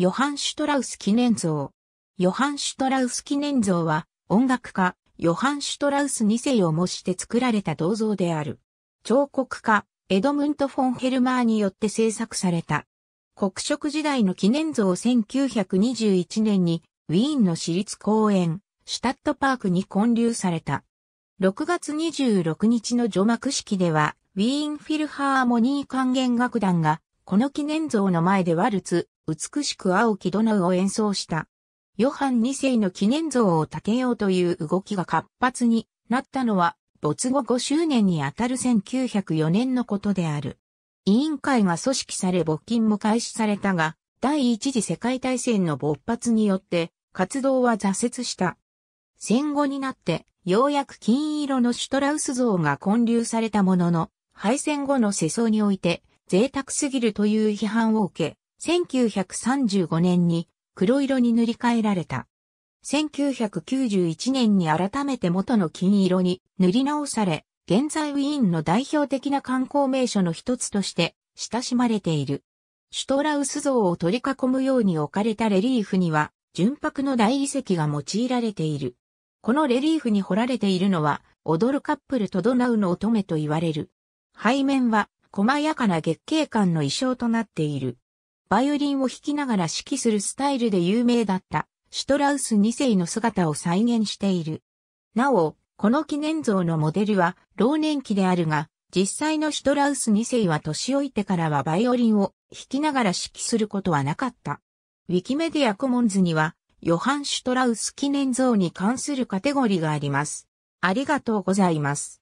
ヨハン・シュトラウス記念像。ヨハン・シュトラウス記念像は、音楽家、ヨハン・シュトラウス2世を模して作られた銅像である。彫刻家、エドムント・フォン・ヘルマーによって制作された。国色時代の記念像を1921年に、ウィーンの私立公園、シュタットパークに建立された。6月26日の除幕式では、ウィーンフィルハーモニー管弦楽団が、この記念像の前でワルツ、美しく青きドナウを演奏した。ヨハン2世の記念像を建てようという動きが活発になったのは、没後5周年にあたる1904年のことである。委員会が組織され募金も開始されたが、第一次世界大戦の勃発によって活動は挫折した。戦後になってようやく金色のシュトラウス像が建立されたものの、敗戦後の世相において贅沢すぎるという批判を受け、1935年に黒色に塗り替えられた。1991年に改めて元の金色に塗り直され、現在ウィーンの代表的な観光名所の一つとして親しまれている。シュトラウス像を取り囲むように置かれたレリーフには、純白の大理石が用いられている。このレリーフに彫られているのは、踊るカップルとドナウの乙女と言われる。背面は、細やかな月桂冠の衣装となっている。バイオリンを弾きながら指揮するスタイルで有名だったシュトラウス2世の姿を再現している。なお、この記念像のモデルは老年期であるが、実際のシュトラウス2世は年老いてからはバイオリンを弾きながら指揮することはなかった。ウィキメディアコモンズには、ヨハン・シュトラウス記念像に関するカテゴリーがあります。ありがとうございます。